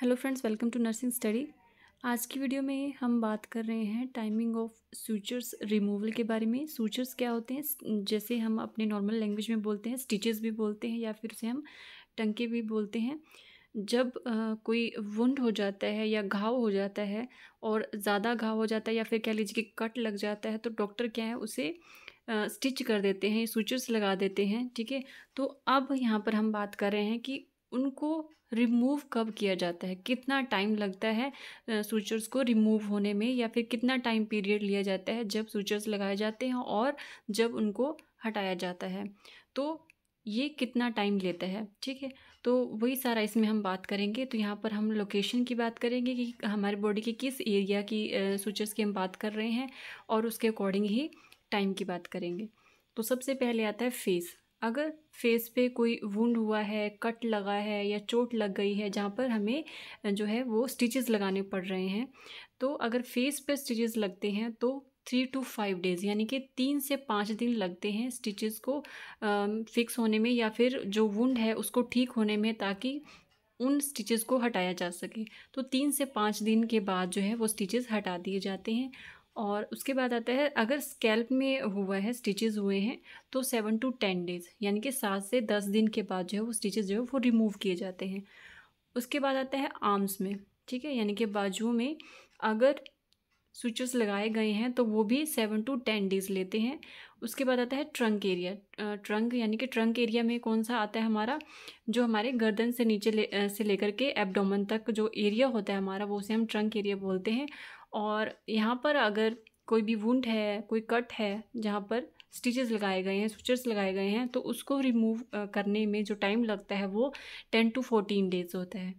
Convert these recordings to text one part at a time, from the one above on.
hello friends welcome to nursing study आज की video में हम बात कर रहे हैं टाइमिंग ऑफ सूचर्स रिमूवल के बारे में सूचर्स क्या होते हैं जैसे हम अपने नॉर्मल लैंग्वेज में बोलते हैं स्टिचेस भी बोलते हैं या फिर उसे हम टंके भी बोलते हैं जब आ, कोई वुंड हो जाता है या घाव हो जाता है और ज़्यादा घाव हो जाता है या फिर कह लीजिए कि कट लग जाता है तो डॉक्टर क्या है उसे स्टिच कर देते हैं सूचर्स लगा देते हैं ठीक है तो अब यहाँ पर हम बात कर रहे हैं कि उनको रिमूव कब किया जाता है कितना टाइम लगता है सूचर्स को रिमूव होने में या फिर कितना टाइम पीरियड लिया जाता है जब सूचर्स लगाए जाते हैं और जब उनको हटाया जाता है तो ये कितना टाइम लेता है ठीक है तो वही सारा इसमें हम बात करेंगे तो यहाँ पर हम लोकेशन की बात करेंगे कि हमारे बॉडी के किस एरिया की सूचर्स की हम बात कर रहे हैं और उसके अकॉर्डिंग ही टाइम की बात करेंगे तो सबसे पहले आता है फेस अगर फेस पे कोई वुंड हुआ है कट लगा है या चोट लग गई है जहाँ पर हमें जो है वो स्टिचेस लगाने पड़ रहे हैं तो अगर फेस पे स्टिचेस लगते हैं तो थ्री टू फाइव डेज़ यानी कि तीन से पाँच दिन लगते हैं स्टिचेस को फिक्स होने में या फिर जो वुंड है उसको ठीक होने में ताकि उन स्टिचेस को हटाया जा सके तो तीन से पाँच दिन के बाद जो है वो स्टिचेस हटा दिए जाते हैं और उसके बाद आता है अगर स्कैल्प में हुआ है स्टिचेस हुए हैं तो सेवन टू टेन डेज़ यानी कि सात से दस दिन के बाद जो है वो स्टिचेस जो है वो रिमूव किए जाते हैं उसके बाद आता है आर्म्स में ठीक है यानी कि बाजुओं में अगर स्विचेस लगाए गए हैं तो वो भी सेवन टू टेन डेज़ लेते हैं उसके बाद आता है ट्रंक एरिया ट्रंक यानी कि ट्रंक एरिया में कौन सा आता है हमारा जो हमारे गर्दन से नीचे ले, से लेकर के एब्डोमन तक जो एरिया होता है हमारा वो उसे हम ट्रंक एरिया बोलते हैं और यहाँ पर अगर कोई भी वुंड है कोई कट है जहाँ पर स्टिचेस लगाए गए हैं स्विचर्स लगाए गए हैं तो उसको रिमूव करने में जो टाइम लगता है वो टेन टू फोर्टीन डेज़ होता है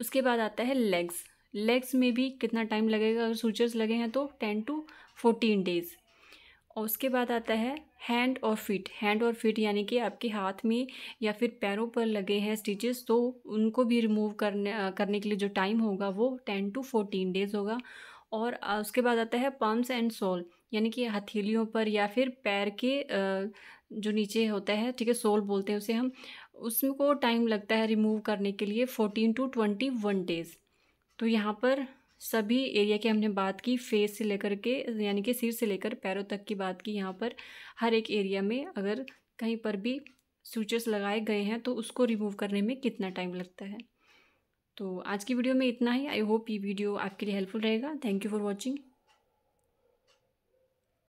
उसके बाद आता है लेग्स लेग्स में भी कितना टाइम लगेगा अगर सूचर्स लगे हैं तो टेन टू फोर्टीन डेज़ और उसके बाद आता है हैंड और फिट हैंड और फिट यानी कि आपके हाथ में या फिर पैरों पर लगे हैं स्टिचेस तो उनको भी रिमूव करने करने के लिए जो टाइम होगा वो टेन टू फोर्टीन डेज़ होगा और उसके बाद आता है पम्स एंड सोल यानी कि हथेलियों पर या फिर पैर के जो नीचे होता है ठीक है सोल बोलते हैं उसे हम उसको टाइम लगता है रिमूव करने के लिए fourteen to twenty one days तो यहाँ पर सभी एरिया की हमने बात की फेस से लेकर के यानी कि सिर से लेकर पैरों तक की बात की यहाँ पर हर एक एरिया में अगर कहीं पर भी सूचर्स लगाए गए हैं तो उसको रिमूव करने में कितना टाइम लगता है तो आज की वीडियो में इतना ही आई होप ये वीडियो आपके लिए हेल्पफुल रहेगा थैंक यू फॉर वॉचिंग